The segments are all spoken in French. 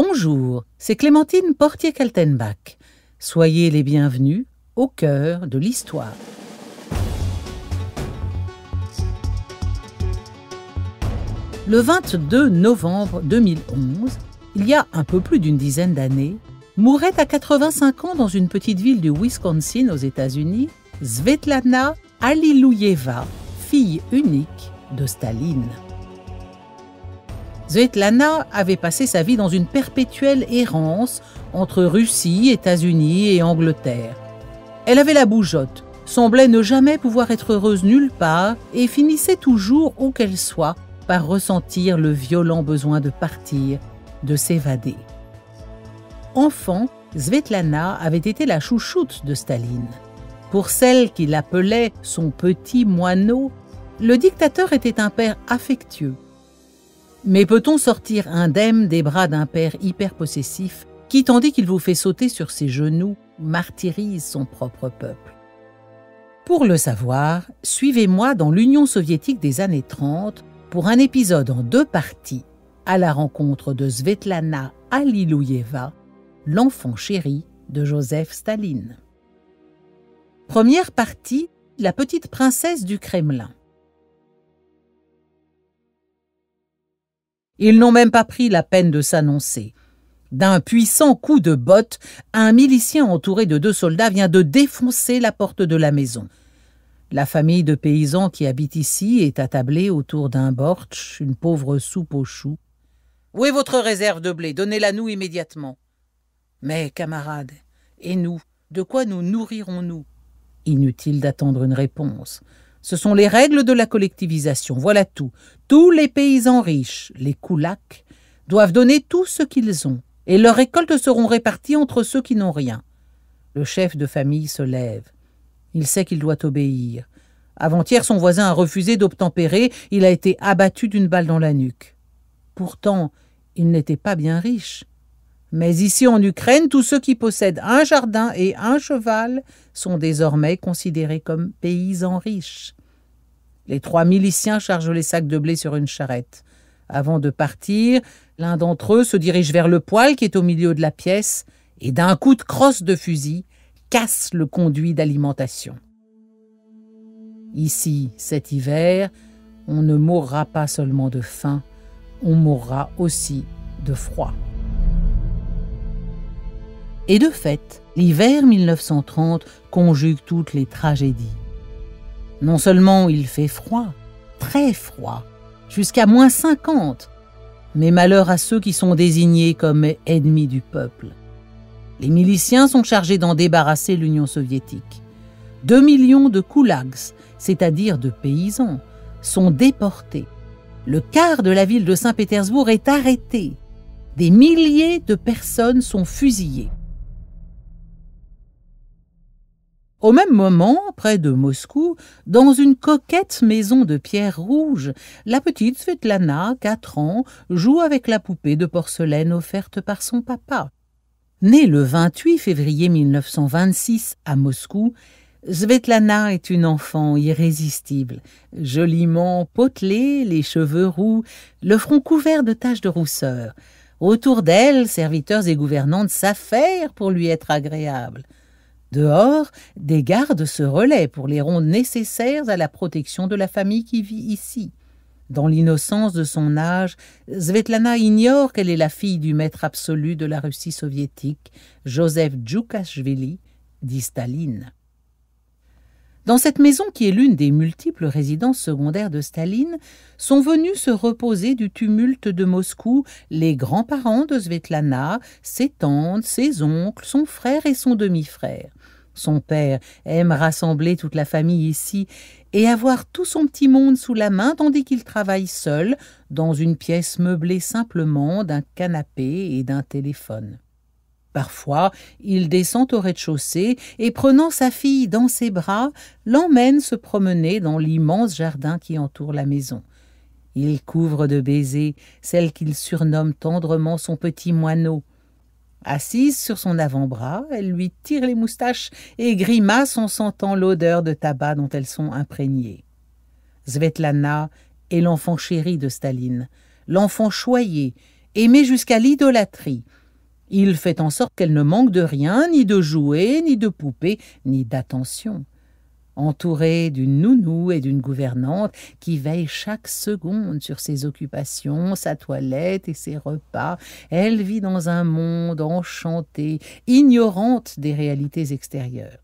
Bonjour, c'est Clémentine Portier-Kaltenbach. Soyez les bienvenus au cœur de l'histoire. Le 22 novembre 2011, il y a un peu plus d'une dizaine d'années, mourait à 85 ans dans une petite ville du Wisconsin aux États-Unis, Svetlana Aliluyeva, fille unique de Staline. Svetlana avait passé sa vie dans une perpétuelle errance entre Russie, États-Unis et Angleterre. Elle avait la bougeotte, semblait ne jamais pouvoir être heureuse nulle part et finissait toujours, où qu'elle soit, par ressentir le violent besoin de partir, de s'évader. Enfant, Svetlana avait été la chouchoute de Staline. Pour celle qu'il appelait son petit moineau, le dictateur était un père affectueux mais peut-on sortir indemne des bras d'un père hyper possessif qui, tandis qu'il vous fait sauter sur ses genoux, martyrise son propre peuple Pour le savoir, suivez-moi dans l'Union soviétique des années 30 pour un épisode en deux parties à la rencontre de Svetlana Alilouyeva, l'enfant chéri de Joseph Staline. Première partie, la petite princesse du Kremlin. Ils n'ont même pas pris la peine de s'annoncer. D'un puissant coup de botte, un milicien entouré de deux soldats vient de défoncer la porte de la maison. La famille de paysans qui habite ici est attablée autour d'un bortsch, une pauvre soupe aux choux. Où est votre réserve de blé Donnez-la nous immédiatement. Mais, camarades, et nous De quoi nous nourrirons-nous Inutile d'attendre une réponse. Ce sont les règles de la collectivisation, voilà tout. Tous les paysans riches, les koulak doivent donner tout ce qu'ils ont, et leurs récoltes seront réparties entre ceux qui n'ont rien. Le chef de famille se lève. Il sait qu'il doit obéir. Avant-hier, son voisin a refusé d'obtempérer, il a été abattu d'une balle dans la nuque. Pourtant, il n'était pas bien riche. Mais ici en Ukraine, tous ceux qui possèdent un jardin et un cheval sont désormais considérés comme paysans riches. Les trois miliciens chargent les sacs de blé sur une charrette. Avant de partir, l'un d'entre eux se dirige vers le poêle qui est au milieu de la pièce et d'un coup de crosse de fusil casse le conduit d'alimentation. Ici, cet hiver, on ne mourra pas seulement de faim, on mourra aussi de froid. Et de fait, l'hiver 1930 conjugue toutes les tragédies. Non seulement il fait froid, très froid, jusqu'à moins 50, mais malheur à ceux qui sont désignés comme ennemis du peuple. Les miliciens sont chargés d'en débarrasser l'Union soviétique. Deux millions de koulags, c'est-à-dire de paysans, sont déportés. Le quart de la ville de Saint-Pétersbourg est arrêté. Des milliers de personnes sont fusillées. Au même moment, près de Moscou, dans une coquette maison de pierre rouge, la petite Svetlana, quatre ans, joue avec la poupée de porcelaine offerte par son papa. Née le 28 février 1926 à Moscou, Svetlana est une enfant irrésistible, joliment potelée, les cheveux roux, le front couvert de taches de rousseur. Autour d'elle, serviteurs et gouvernantes s'affairent pour lui être agréables. Dehors, des gardes se relaient pour les rondes nécessaires à la protection de la famille qui vit ici. Dans l'innocence de son âge, Svetlana ignore qu'elle est la fille du maître absolu de la Russie soviétique, Joseph Djoukashvili, dit Staline. Dans cette maison qui est l'une des multiples résidences secondaires de Staline, sont venus se reposer du tumulte de Moscou les grands-parents de Svetlana, ses tantes, ses oncles, son frère et son demi-frère. Son père aime rassembler toute la famille ici et avoir tout son petit monde sous la main tandis qu'il travaille seul dans une pièce meublée simplement d'un canapé et d'un téléphone. Parfois, il descend au rez-de-chaussée et prenant sa fille dans ses bras, l'emmène se promener dans l'immense jardin qui entoure la maison. Il couvre de baisers celle qu'il surnomme tendrement son petit moineau. Assise sur son avant-bras, elle lui tire les moustaches et grimace en sentant l'odeur de tabac dont elles sont imprégnées. Svetlana est l'enfant chéri de Staline, l'enfant choyé, aimé jusqu'à l'idolâtrie. Il fait en sorte qu'elle ne manque de rien, ni de jouets, ni de poupées, ni d'attention. Entourée d'une nounou et d'une gouvernante qui veille chaque seconde sur ses occupations, sa toilette et ses repas. Elle vit dans un monde enchanté, ignorante des réalités extérieures.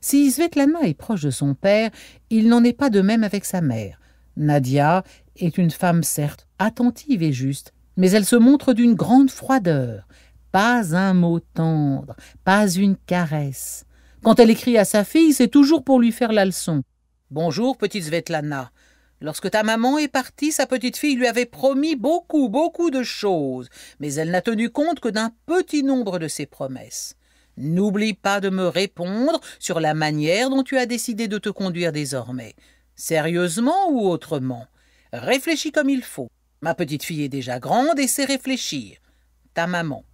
Si Svetlana est proche de son père, il n'en est pas de même avec sa mère. Nadia est une femme certes attentive et juste, mais elle se montre d'une grande froideur. Pas un mot tendre, pas une caresse. Quand elle écrit à sa fille, c'est toujours pour lui faire la leçon. Bonjour, petite Svetlana. Lorsque ta maman est partie, sa petite fille lui avait promis beaucoup, beaucoup de choses, mais elle n'a tenu compte que d'un petit nombre de ses promesses. N'oublie pas de me répondre sur la manière dont tu as décidé de te conduire désormais. Sérieusement ou autrement Réfléchis comme il faut. Ma petite fille est déjà grande et sait réfléchir. Ta maman.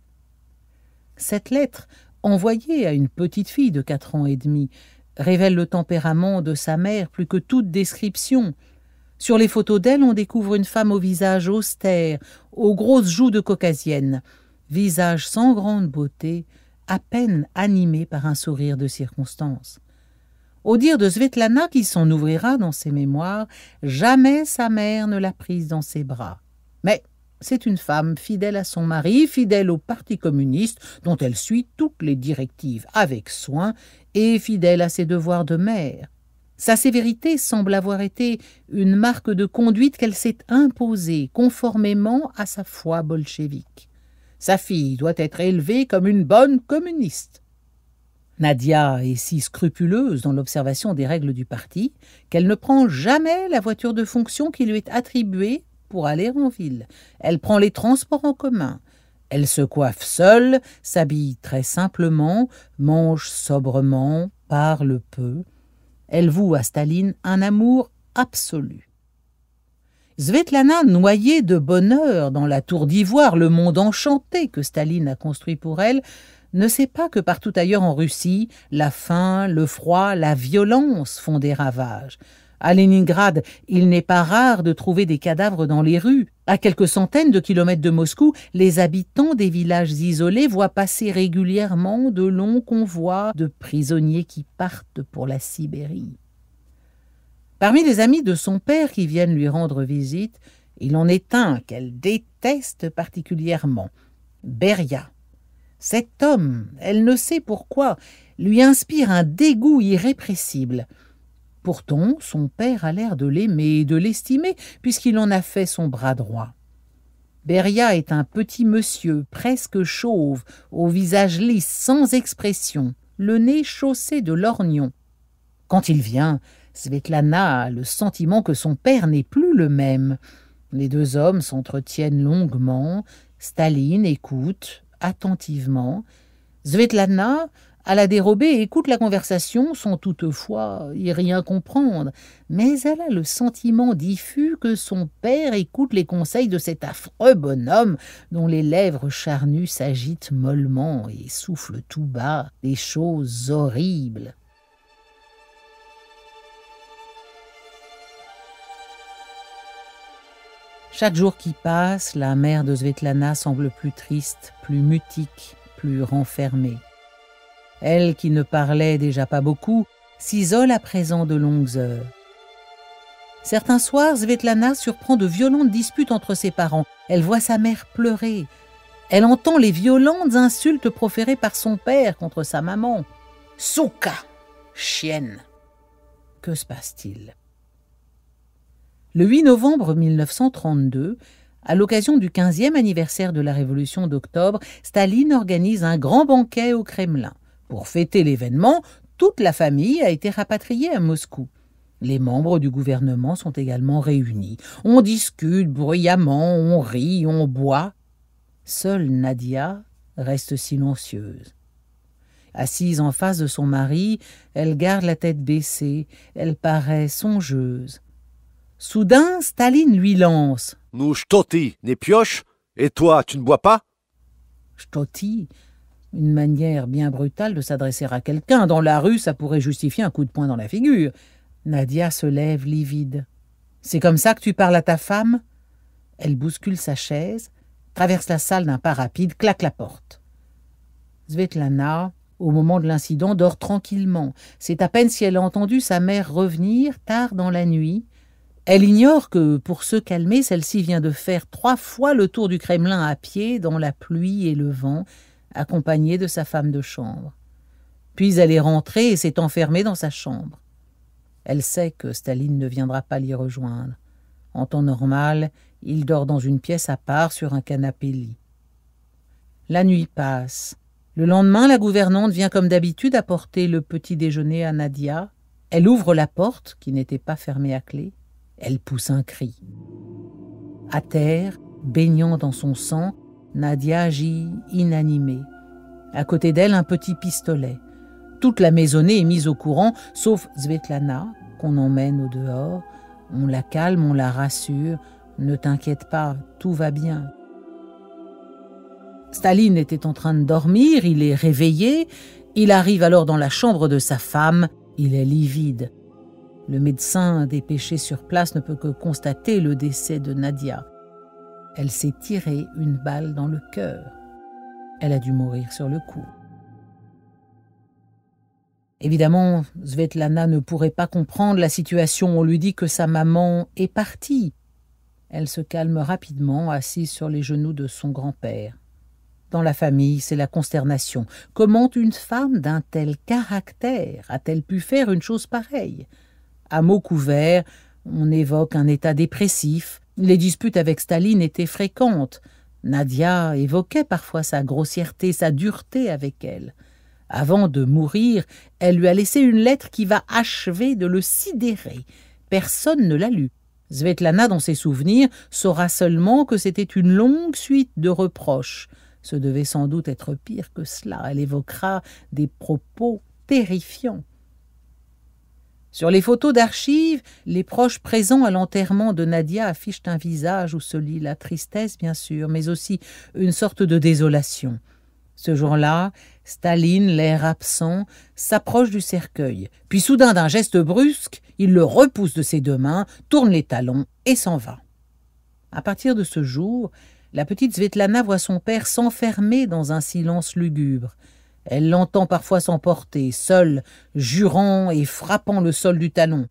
Cette lettre envoyée à une petite fille de quatre ans et demi, révèle le tempérament de sa mère plus que toute description. Sur les photos d'elle, on découvre une femme au visage austère, aux grosses joues de caucasienne, visage sans grande beauté, à peine animé par un sourire de circonstance. Au dire de Svetlana, qui s'en ouvrira dans ses mémoires, jamais sa mère ne l'a prise dans ses bras. Mais c'est une femme fidèle à son mari, fidèle au Parti communiste, dont elle suit toutes les directives avec soin, et fidèle à ses devoirs de mère. Sa sévérité semble avoir été une marque de conduite qu'elle s'est imposée conformément à sa foi bolchevique. Sa fille doit être élevée comme une bonne communiste. Nadia est si scrupuleuse dans l'observation des règles du parti qu'elle ne prend jamais la voiture de fonction qui lui est attribuée pour aller en ville. Elle prend les transports en commun. Elle se coiffe seule, s'habille très simplement, mange sobrement, parle peu. Elle voue à Staline un amour absolu. Svetlana, noyée de bonheur dans la tour d'ivoire, le monde enchanté que Staline a construit pour elle, ne sait pas que partout ailleurs en Russie, la faim, le froid, la violence font des ravages. À Leningrad, il n'est pas rare de trouver des cadavres dans les rues. À quelques centaines de kilomètres de Moscou, les habitants des villages isolés voient passer régulièrement de longs convois de prisonniers qui partent pour la Sibérie. Parmi les amis de son père qui viennent lui rendre visite, il en est un qu'elle déteste particulièrement, Beria. Cet homme, elle ne sait pourquoi, lui inspire un dégoût irrépressible. Pourtant, son père a l'air de l'aimer et de l'estimer, puisqu'il en a fait son bras droit. Beria est un petit monsieur, presque chauve, au visage lisse, sans expression, le nez chaussé de lorgnon. Quand il vient, Svetlana a le sentiment que son père n'est plus le même. Les deux hommes s'entretiennent longuement, Staline écoute attentivement. Svetlana à la dérobée écoute la conversation sans toutefois y rien comprendre, mais elle a le sentiment diffus que son père écoute les conseils de cet affreux bonhomme dont les lèvres charnues s'agitent mollement et soufflent tout bas des choses horribles. Chaque jour qui passe, la mère de Svetlana semble plus triste, plus mutique, plus renfermée. Elle qui ne parlait déjà pas beaucoup, s'isole à présent de longues heures. Certains soirs, Svetlana surprend de violentes disputes entre ses parents. Elle voit sa mère pleurer. Elle entend les violentes insultes proférées par son père contre sa maman. Souka Chienne Que se passe-t-il Le 8 novembre 1932, à l'occasion du 15e anniversaire de la Révolution d'octobre, Staline organise un grand banquet au Kremlin. Pour fêter l'événement, toute la famille a été rapatriée à Moscou. Les membres du gouvernement sont également réunis. On discute bruyamment, on rit, on boit. Seule Nadia reste silencieuse. Assise en face de son mari, elle garde la tête baissée, elle paraît songeuse. Soudain, Staline lui lance. Nous, Stoti, n'est pioche et toi, tu ne bois pas une manière bien brutale de s'adresser à quelqu'un. Dans la rue, ça pourrait justifier un coup de poing dans la figure. Nadia se lève livide. C'est comme ça que tu parles à ta femme Elle bouscule sa chaise, traverse la salle d'un pas rapide, claque la porte. Svetlana, au moment de l'incident, dort tranquillement. C'est à peine si elle a entendu sa mère revenir tard dans la nuit. Elle ignore que, pour se calmer, celle-ci vient de faire trois fois le tour du Kremlin à pied, dans la pluie et le vent, accompagnée de sa femme de chambre. Puis elle est rentrée et s'est enfermée dans sa chambre. Elle sait que Staline ne viendra pas l'y rejoindre. En temps normal, il dort dans une pièce à part sur un canapé-lit. La nuit passe. Le lendemain, la gouvernante vient comme d'habitude apporter le petit déjeuner à Nadia. Elle ouvre la porte, qui n'était pas fermée à clé. Elle pousse un cri. À terre, baignant dans son sang, Nadia agit inanimée. À côté d'elle, un petit pistolet. Toute la maisonnée est mise au courant, sauf Svetlana, qu'on emmène au dehors. On la calme, on la rassure. Ne t'inquiète pas, tout va bien. Staline était en train de dormir, il est réveillé. Il arrive alors dans la chambre de sa femme. Il est livide. Le médecin dépêché sur place ne peut que constater le décès de Nadia. Elle s'est tirée une balle dans le cœur. Elle a dû mourir sur le coup. Évidemment, Svetlana ne pourrait pas comprendre la situation. On lui dit que sa maman est partie. Elle se calme rapidement, assise sur les genoux de son grand-père. Dans la famille, c'est la consternation. Comment une femme d'un tel caractère a-t-elle pu faire une chose pareille À mots couverts, on évoque un état dépressif, les disputes avec Staline étaient fréquentes. Nadia évoquait parfois sa grossièreté, sa dureté avec elle. Avant de mourir, elle lui a laissé une lettre qui va achever de le sidérer. Personne ne l'a lue. Svetlana, dans ses souvenirs, saura seulement que c'était une longue suite de reproches. Ce devait sans doute être pire que cela. Elle évoquera des propos terrifiants. Sur les photos d'archives, les proches présents à l'enterrement de Nadia affichent un visage où se lit la tristesse, bien sûr, mais aussi une sorte de désolation. Ce jour-là, Staline, l'air absent, s'approche du cercueil, puis soudain d'un geste brusque, il le repousse de ses deux mains, tourne les talons et s'en va. À partir de ce jour, la petite Svetlana voit son père s'enfermer dans un silence lugubre. Elle l'entend parfois s'emporter, seule, jurant et frappant le sol du talon.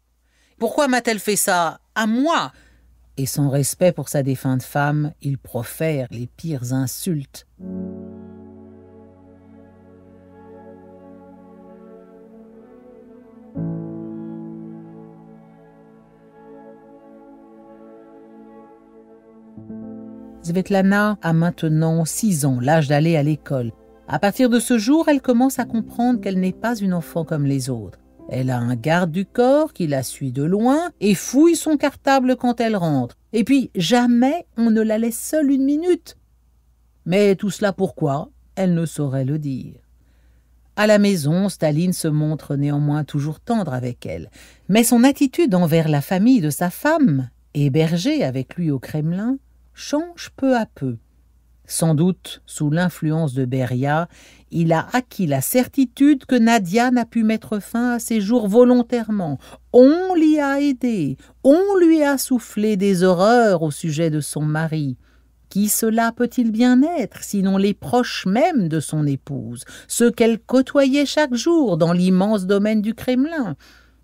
Pourquoi m'a-t-elle fait ça À moi Et sans respect pour sa défunte femme, il profère les pires insultes. Svetlana a maintenant 6 ans, l'âge d'aller à l'école. À partir de ce jour, elle commence à comprendre qu'elle n'est pas une enfant comme les autres. Elle a un garde du corps qui la suit de loin et fouille son cartable quand elle rentre. Et puis, jamais on ne la laisse seule une minute. Mais tout cela pourquoi Elle ne saurait le dire. À la maison, Staline se montre néanmoins toujours tendre avec elle. Mais son attitude envers la famille de sa femme, hébergée avec lui au Kremlin, change peu à peu. Sans doute, sous l'influence de Beria, il a acquis la certitude que Nadia n'a pu mettre fin à ses jours volontairement. On l'y a aidé, on lui a soufflé des horreurs au sujet de son mari. Qui cela peut-il bien être, sinon les proches mêmes de son épouse, ceux qu'elle côtoyait chaque jour dans l'immense domaine du Kremlin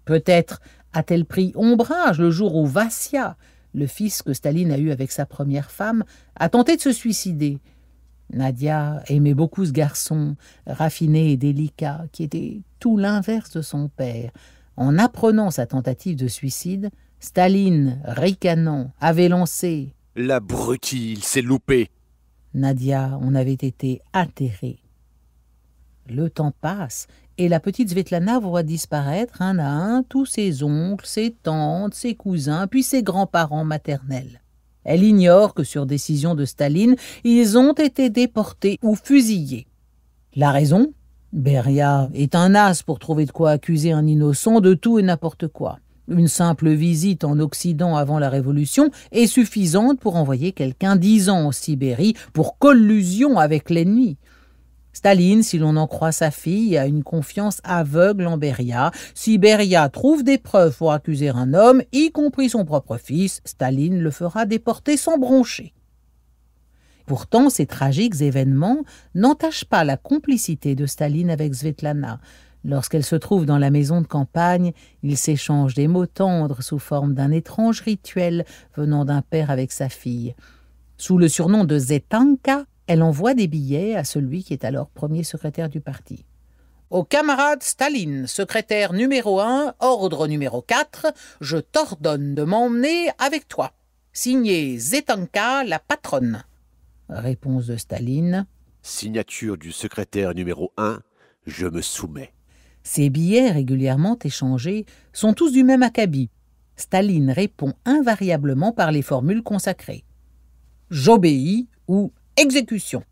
Peut-être a-t-elle pris ombrage le jour où Vassia, le fils que Staline a eu avec sa première femme, a tenté de se suicider. Nadia aimait beaucoup ce garçon, raffiné et délicat, qui était tout l'inverse de son père. En apprenant sa tentative de suicide, Staline, ricanant, avait lancé La il s'est loupé Nadia en avait été atterrée. Le temps passe et la petite Svetlana voit disparaître un à un tous ses oncles, ses tantes, ses cousins, puis ses grands-parents maternels. Elle ignore que sur décision de Staline, ils ont été déportés ou fusillés. La raison Beria est un as pour trouver de quoi accuser un innocent de tout et n'importe quoi. Une simple visite en Occident avant la Révolution est suffisante pour envoyer quelqu'un dix ans en Sibérie pour collusion avec l'ennemi. Staline, si l'on en croit sa fille, a une confiance aveugle en Beria. Si Beria trouve des preuves pour accuser un homme, y compris son propre fils, Staline le fera déporter sans broncher. Pourtant, ces tragiques événements n'entachent pas la complicité de Staline avec Svetlana. Lorsqu'elle se trouve dans la maison de campagne, ils s'échangent des mots tendres sous forme d'un étrange rituel venant d'un père avec sa fille. Sous le surnom de Zetanka, elle envoie des billets à celui qui est alors premier secrétaire du parti. Au camarade Staline, secrétaire numéro 1, ordre numéro 4, je t'ordonne de m'emmener avec toi. Signé Zetanka, la patronne. Réponse de Staline. Signature du secrétaire numéro 1, je me soumets. Ces billets régulièrement échangés sont tous du même acabit. Staline répond invariablement par les formules consacrées. J'obéis ou exécution.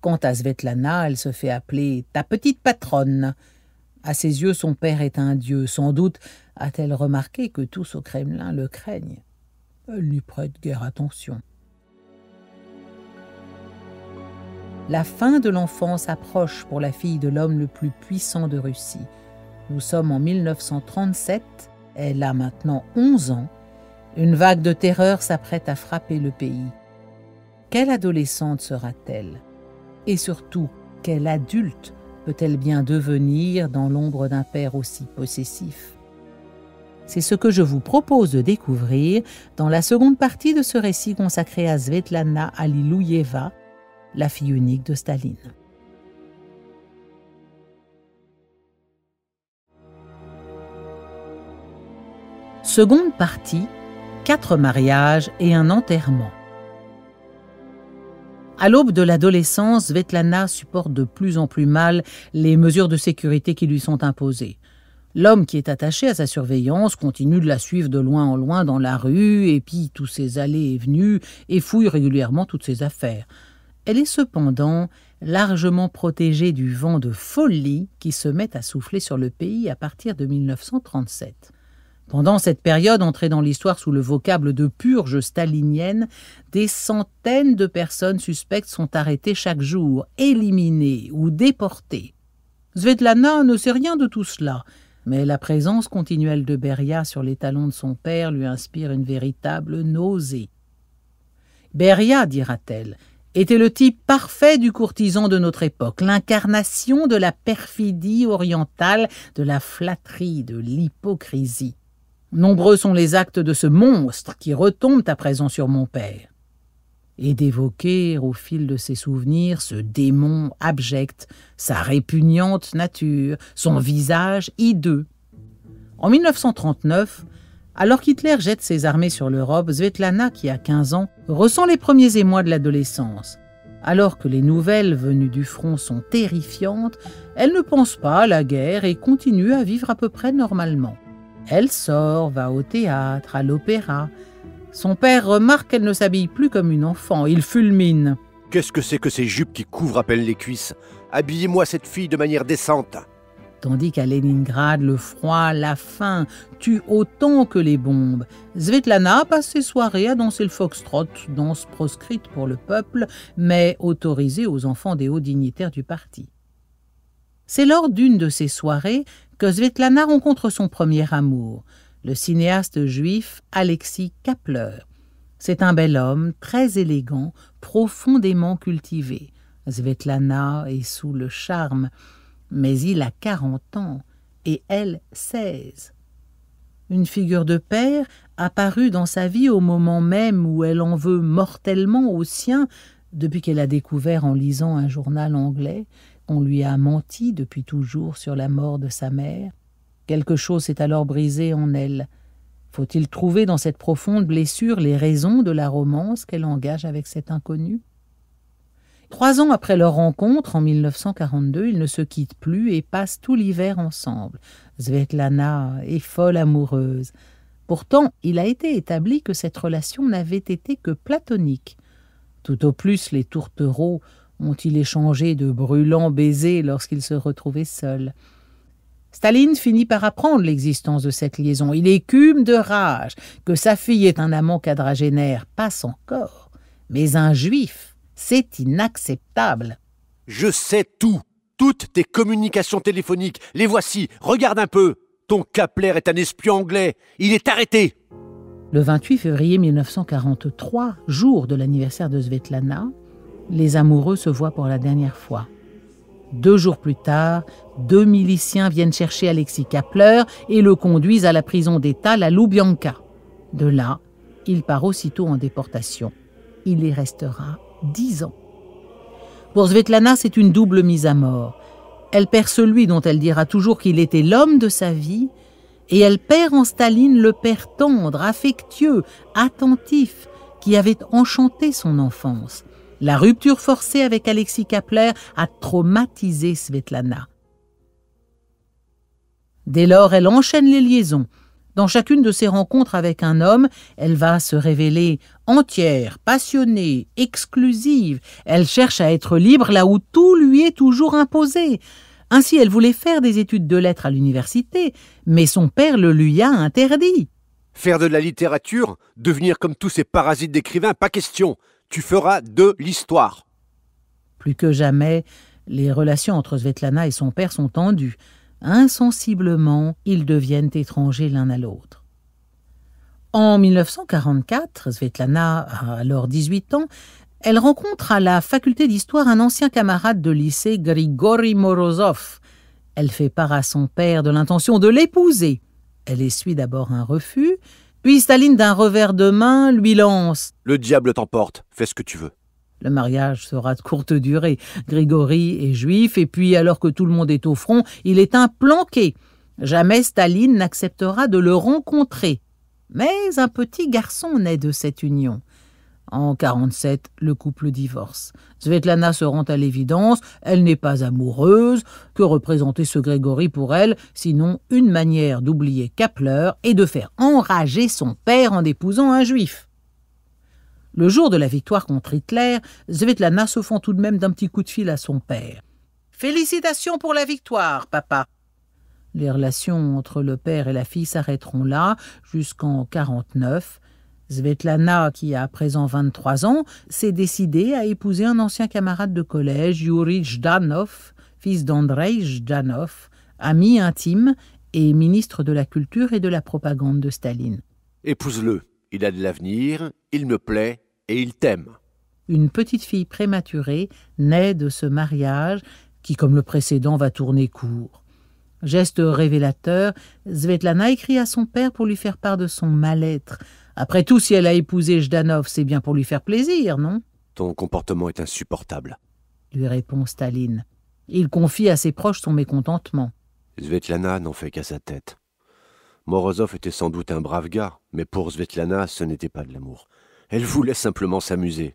Quant à Svetlana, elle se fait appeler ta petite patronne. À ses yeux, son père est un dieu. Sans doute a-t-elle remarqué que tous au Kremlin le craignent. Elle n'y prête guère attention. La fin de l'enfance approche pour la fille de l'homme le plus puissant de Russie. Nous sommes en 1937, elle a maintenant 11 ans. Une vague de terreur s'apprête à frapper le pays quelle adolescente sera-t-elle Et surtout, quel adulte peut-elle bien devenir dans l'ombre d'un père aussi possessif C'est ce que je vous propose de découvrir dans la seconde partie de ce récit consacré à Svetlana Alilouyeva, la fille unique de Staline. Seconde partie, quatre mariages et un enterrement. À l'aube de l'adolescence, Vetlana supporte de plus en plus mal les mesures de sécurité qui lui sont imposées. L'homme qui est attaché à sa surveillance continue de la suivre de loin en loin dans la rue, et puis tous ses allées et venues et fouille régulièrement toutes ses affaires. Elle est cependant largement protégée du vent de folie qui se met à souffler sur le pays à partir de 1937. Pendant cette période, entrée dans l'histoire sous le vocable de purge stalinienne, des centaines de personnes suspectes sont arrêtées chaque jour, éliminées ou déportées. Svetlana ne sait rien de tout cela, mais la présence continuelle de Beria sur les talons de son père lui inspire une véritable nausée. Beria, dira-t-elle, était le type parfait du courtisan de notre époque, l'incarnation de la perfidie orientale, de la flatterie, de l'hypocrisie. Nombreux sont les actes de ce monstre qui retombent à présent sur mon père. Et d'évoquer au fil de ses souvenirs ce démon abject, sa répugnante nature, son visage hideux. En 1939, alors qu'Hitler jette ses armées sur l'Europe, Svetlana, qui a 15 ans, ressent les premiers émois de l'adolescence. Alors que les nouvelles venues du front sont terrifiantes, elle ne pense pas à la guerre et continue à vivre à peu près normalement. Elle sort, va au théâtre, à l'opéra. Son père remarque qu'elle ne s'habille plus comme une enfant. Il fulmine. Qu'est-ce que c'est que ces jupes qui couvrent à peine les cuisses Habillez-moi cette fille de manière décente. Tandis qu'à Leningrad, le froid, la faim tuent autant que les bombes. Svetlana passe ses soirées à danser le foxtrot, danse proscrite pour le peuple, mais autorisée aux enfants des hauts dignitaires du parti. C'est lors d'une de ces soirées que Svetlana rencontre son premier amour, le cinéaste juif Alexis Kapler. C'est un bel homme, très élégant, profondément cultivé. Svetlana est sous le charme, mais il a 40 ans et elle 16. Une figure de père apparue dans sa vie au moment même où elle en veut mortellement au sien depuis qu'elle a découvert en lisant un journal anglais on lui a menti depuis toujours sur la mort de sa mère. Quelque chose s'est alors brisé en elle. Faut-il trouver dans cette profonde blessure les raisons de la romance qu'elle engage avec cet inconnu Trois ans après leur rencontre, en 1942, ils ne se quittent plus et passent tout l'hiver ensemble. Svetlana est folle amoureuse. Pourtant, il a été établi que cette relation n'avait été que platonique. Tout au plus, les tourtereaux ont-ils échangé de brûlants baisers lorsqu'ils se retrouvaient seuls. Staline finit par apprendre l'existence de cette liaison. Il écume de rage que sa fille est un amant quadragénaire, pas encore mais un juif. C'est inacceptable. Je sais tout. Toutes tes communications téléphoniques, les voici. Regarde un peu. Ton Kapler est un espion anglais. Il est arrêté. Le 28 février 1943, jour de l'anniversaire de Svetlana, les amoureux se voient pour la dernière fois. Deux jours plus tard, deux miliciens viennent chercher Alexis Kapler et le conduisent à la prison d'État, la Loubianka. De là, il part aussitôt en déportation. Il y restera dix ans. Pour Svetlana, c'est une double mise à mort. Elle perd celui dont elle dira toujours qu'il était l'homme de sa vie, et elle perd en Staline le père tendre, affectueux, attentif, qui avait enchanté son enfance. La rupture forcée avec Alexis Kapler a traumatisé Svetlana. Dès lors, elle enchaîne les liaisons. Dans chacune de ses rencontres avec un homme, elle va se révéler entière, passionnée, exclusive. Elle cherche à être libre là où tout lui est toujours imposé. Ainsi, elle voulait faire des études de lettres à l'université, mais son père le lui a interdit. Faire de la littérature, devenir comme tous ces parasites d'écrivains, pas question tu feras de l'histoire. Plus que jamais, les relations entre Svetlana et son père sont tendues. Insensiblement, ils deviennent étrangers l'un à l'autre. En 1944, Svetlana a alors 18 ans, elle rencontre à la faculté d'histoire un ancien camarade de lycée, Grigory Morozov. Elle fait part à son père de l'intention de l'épouser. Elle essuie d'abord un refus, puis Staline, d'un revers de main, lui lance Le diable t'emporte, fais ce que tu veux. Le mariage sera de courte durée. Grégory est juif, et puis, alors que tout le monde est au front, il est un planqué. Jamais Staline n'acceptera de le rencontrer. Mais un petit garçon naît de cette union. En 47, le couple divorce. Svetlana se rend à l'évidence, elle n'est pas amoureuse. Que représentait ce Grégory pour elle, sinon une manière d'oublier Kapler et de faire enrager son père en épousant un juif Le jour de la victoire contre Hitler, Svetlana se fend tout de même d'un petit coup de fil à son père. Félicitations pour la victoire, papa. Les relations entre le père et la fille s'arrêteront là jusqu'en 1949. Svetlana, qui a à présent 23 ans, s'est décidée à épouser un ancien camarade de collège, Yuri Zhdanov, fils d'Andrei Zhdanov, ami intime et ministre de la culture et de la propagande de Staline. Épouse-le, il a de l'avenir, il me plaît et il t'aime. Une petite fille prématurée naît de ce mariage qui, comme le précédent, va tourner court. Geste révélateur, Svetlana écrit à son père pour lui faire part de son mal-être, après tout, si elle a épousé Jdanov, c'est bien pour lui faire plaisir, non Ton comportement est insupportable, lui répond Staline. Il confie à ses proches son mécontentement. Svetlana n'en fait qu'à sa tête. Morozov était sans doute un brave gars, mais pour Svetlana, ce n'était pas de l'amour. Elle voulait simplement s'amuser.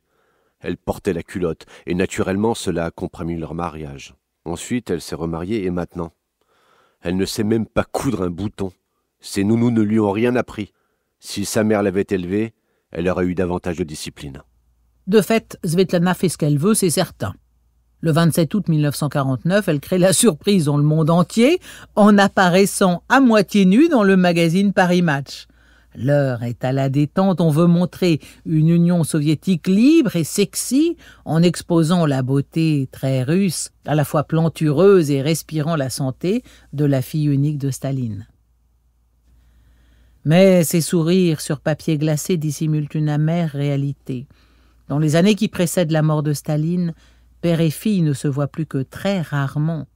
Elle portait la culotte, et naturellement cela a compromis leur mariage. Ensuite, elle s'est remariée, et maintenant Elle ne sait même pas coudre un bouton. Ses nounous ne lui ont rien appris. Si sa mère l'avait élevée, elle aurait eu davantage de discipline. De fait, Svetlana fait ce qu'elle veut, c'est certain. Le 27 août 1949, elle crée la surprise dans le monde entier en apparaissant à moitié nue dans le magazine Paris Match. L'heure est à la détente, on veut montrer une Union soviétique libre et sexy en exposant la beauté très russe, à la fois plantureuse et respirant la santé de la fille unique de Staline. Mais ces sourires sur papier glacé dissimulent une amère réalité. Dans les années qui précèdent la mort de Staline, père et fille ne se voient plus que très rarement.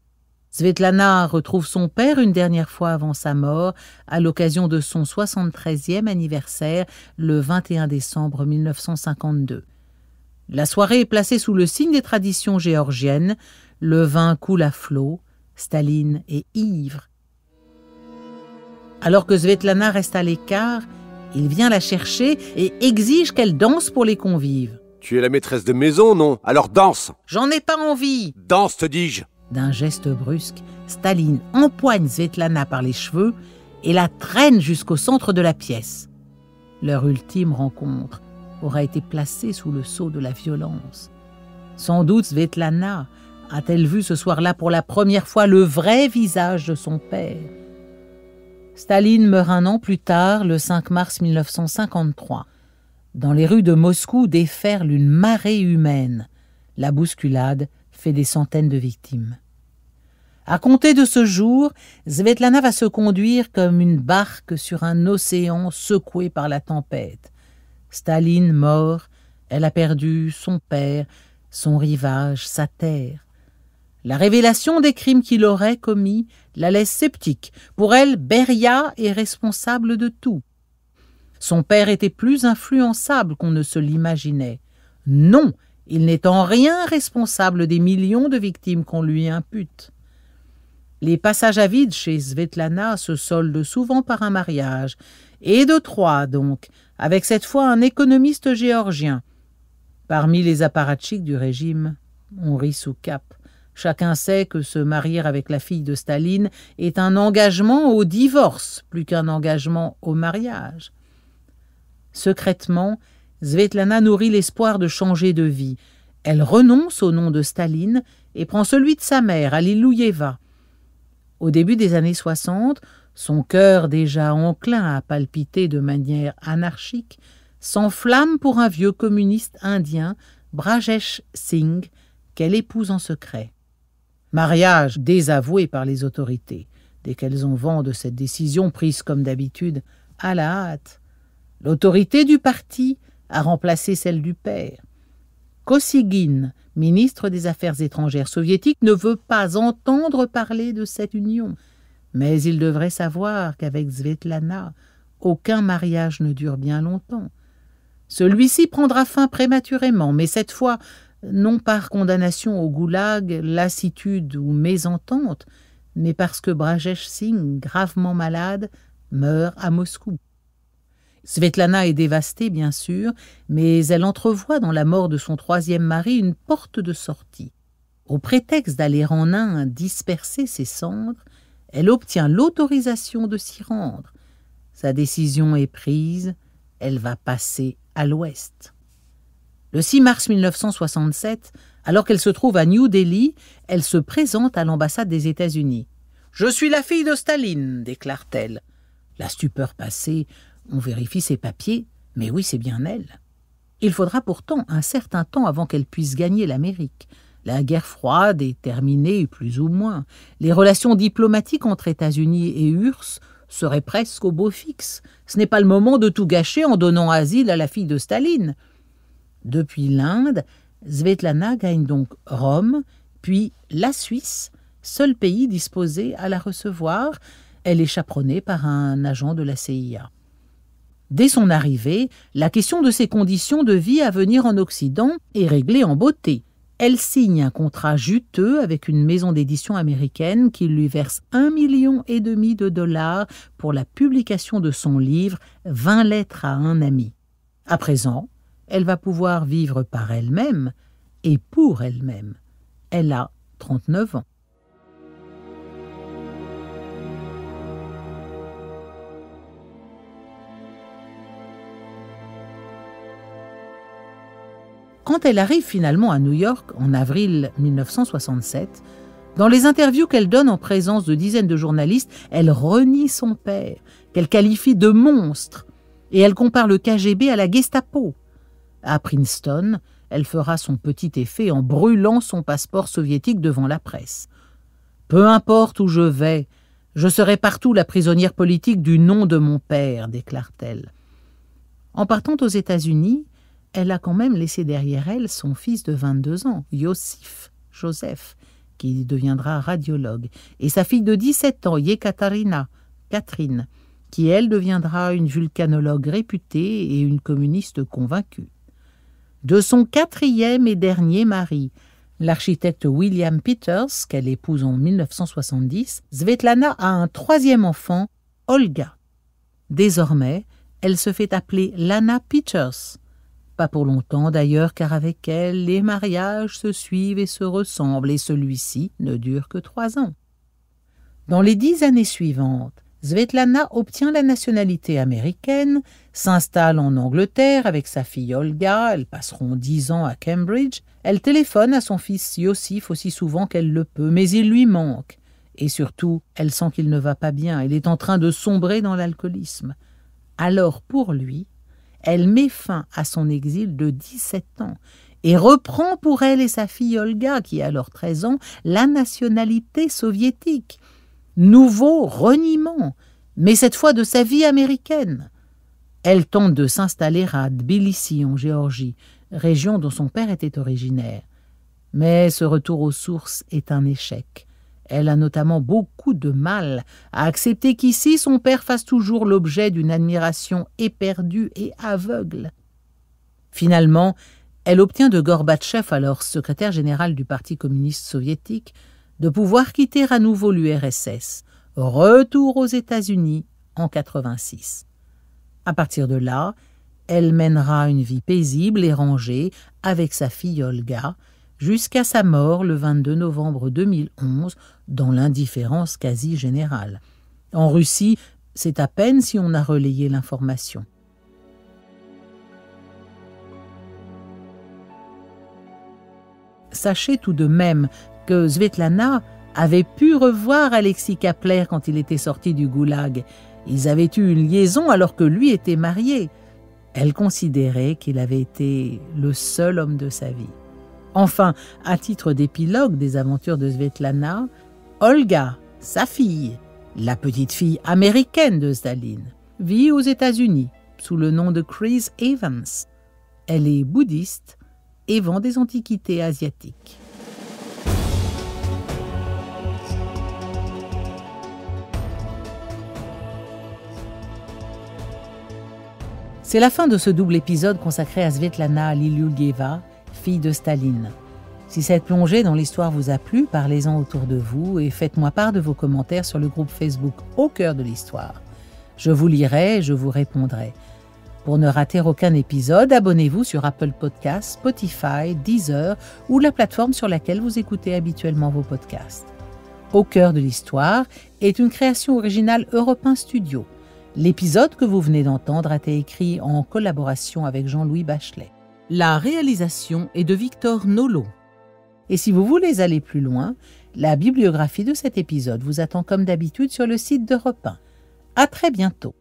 Svetlana retrouve son père une dernière fois avant sa mort, à l'occasion de son 73e anniversaire, le 21 décembre 1952. La soirée est placée sous le signe des traditions géorgiennes, le vin coule à flot, Staline est ivre, alors que Svetlana reste à l'écart, il vient la chercher et exige qu'elle danse pour les convives. Tu es la maîtresse de maison, non Alors danse J'en ai pas envie Danse, te dis-je D'un geste brusque, Staline empoigne Svetlana par les cheveux et la traîne jusqu'au centre de la pièce. Leur ultime rencontre aura été placée sous le sceau de la violence. Sans doute Svetlana a-t-elle vu ce soir-là pour la première fois le vrai visage de son père Staline meurt un an plus tard, le 5 mars 1953. Dans les rues de Moscou déferle une marée humaine. La bousculade fait des centaines de victimes. À compter de ce jour, Svetlana va se conduire comme une barque sur un océan secoué par la tempête. Staline mort, elle a perdu son père, son rivage, sa terre. La révélation des crimes qu'il aurait commis la laisse sceptique. Pour elle, Beria est responsable de tout. Son père était plus influençable qu'on ne se l'imaginait. Non, il n'est en rien responsable des millions de victimes qu'on lui impute. Les passages à vide chez Svetlana se soldent souvent par un mariage, et de trois donc, avec cette fois un économiste géorgien. Parmi les apparatchiks du régime, on rit sous cap. Chacun sait que se marier avec la fille de Staline est un engagement au divorce plus qu'un engagement au mariage. Secrètement, Svetlana nourrit l'espoir de changer de vie. Elle renonce au nom de Staline et prend celui de sa mère, Alilouyeva. Au début des années 60, son cœur déjà enclin à palpiter de manière anarchique, s'enflamme pour un vieux communiste indien, Brajesh Singh, qu'elle épouse en secret mariage désavoué par les autorités, dès qu'elles ont vent de cette décision prise comme d'habitude à la hâte. L'autorité du parti a remplacé celle du père. Kosygin, ministre des Affaires étrangères soviétiques, ne veut pas entendre parler de cette union, mais il devrait savoir qu'avec Svetlana, aucun mariage ne dure bien longtemps. Celui-ci prendra fin prématurément, mais cette fois, non par condamnation au goulag, lassitude ou mésentente, mais parce que Brajesh Singh, gravement malade, meurt à Moscou. Svetlana est dévastée, bien sûr, mais elle entrevoit dans la mort de son troisième mari une porte de sortie. Au prétexte d'aller en Inde disperser ses cendres, elle obtient l'autorisation de s'y rendre. Sa décision est prise, elle va passer à l'ouest. Le 6 mars 1967, alors qu'elle se trouve à New Delhi, elle se présente à l'ambassade des États-Unis. Je suis la fille de Staline, déclare-t-elle. La stupeur passée, on vérifie ses papiers, mais oui, c'est bien elle. Il faudra pourtant un certain temps avant qu'elle puisse gagner l'Amérique. La guerre froide est terminée, plus ou moins. Les relations diplomatiques entre États-Unis et URSS seraient presque au beau fixe. Ce n'est pas le moment de tout gâcher en donnant asile à la fille de Staline. Depuis l'Inde, Svetlana gagne donc Rome, puis la Suisse, seul pays disposé à la recevoir. Elle est chaperonnée par un agent de la CIA. Dès son arrivée, la question de ses conditions de vie à venir en Occident est réglée en beauté. Elle signe un contrat juteux avec une maison d'édition américaine qui lui verse un million et demi de dollars pour la publication de son livre Vingt lettres à un ami. À présent, elle va pouvoir vivre par elle-même et pour elle-même. Elle a 39 ans. Quand elle arrive finalement à New York en avril 1967, dans les interviews qu'elle donne en présence de dizaines de journalistes, elle renie son père, qu'elle qualifie de monstre, et elle compare le KGB à la Gestapo. À Princeton, elle fera son petit effet en brûlant son passeport soviétique devant la presse. Peu importe où je vais, je serai partout la prisonnière politique du nom de mon père, déclare-t-elle. En partant aux États-Unis, elle a quand même laissé derrière elle son fils de 22 ans, Yossif, Joseph, qui deviendra radiologue, et sa fille de 17 ans, Yekaterina, Catherine, qui elle deviendra une vulcanologue réputée et une communiste convaincue de son quatrième et dernier mari, l'architecte William Peters, qu'elle épouse en 1970, Svetlana a un troisième enfant, Olga. Désormais, elle se fait appeler Lana Peters. Pas pour longtemps d'ailleurs, car avec elle, les mariages se suivent et se ressemblent, et celui-ci ne dure que trois ans. Dans les dix années suivantes, Svetlana obtient la nationalité américaine, s'installe en Angleterre avec sa fille Olga, elles passeront dix ans à Cambridge, elle téléphone à son fils Yossif aussi souvent qu'elle le peut, mais il lui manque. Et surtout, elle sent qu'il ne va pas bien, il est en train de sombrer dans l'alcoolisme. Alors pour lui, elle met fin à son exil de 17 ans et reprend pour elle et sa fille Olga, qui a alors 13 ans, la nationalité soviétique nouveau reniement, mais cette fois de sa vie américaine. Elle tente de s'installer à Tbilissi, en Géorgie, région dont son père était originaire. Mais ce retour aux sources est un échec. Elle a notamment beaucoup de mal à accepter qu'ici son père fasse toujours l'objet d'une admiration éperdue et aveugle. Finalement, elle obtient de Gorbatchev, alors secrétaire général du Parti communiste soviétique, de pouvoir quitter à nouveau l'URSS, retour aux États-Unis en 86. À partir de là, elle mènera une vie paisible et rangée avec sa fille Olga jusqu'à sa mort le 22 novembre 2011 dans l'indifférence quasi générale. En Russie, c'est à peine si on a relayé l'information. Sachez tout de même que Svetlana avait pu revoir Alexis Kapler quand il était sorti du goulag. Ils avaient eu une liaison alors que lui était marié. Elle considérait qu'il avait été le seul homme de sa vie. Enfin, à titre d'épilogue des aventures de Svetlana, Olga, sa fille, la petite fille américaine de Staline, vit aux États-Unis sous le nom de Chris Evans. Elle est bouddhiste et vend des antiquités asiatiques. C'est la fin de ce double épisode consacré à Svetlana Lilyulgieva, fille de Staline. Si cette plongée dans l'histoire vous a plu, parlez-en autour de vous et faites-moi part de vos commentaires sur le groupe Facebook Au cœur de l'histoire. Je vous lirai et je vous répondrai. Pour ne rater aucun épisode, abonnez-vous sur Apple Podcasts, Spotify, Deezer ou la plateforme sur laquelle vous écoutez habituellement vos podcasts. Au cœur de l'histoire est une création originale Europe Studio. L'épisode que vous venez d'entendre a été écrit en collaboration avec Jean-Louis Bachelet. La réalisation est de Victor Nolo. Et si vous voulez aller plus loin, la bibliographie de cet épisode vous attend comme d'habitude sur le site d'Europe 1. À très bientôt.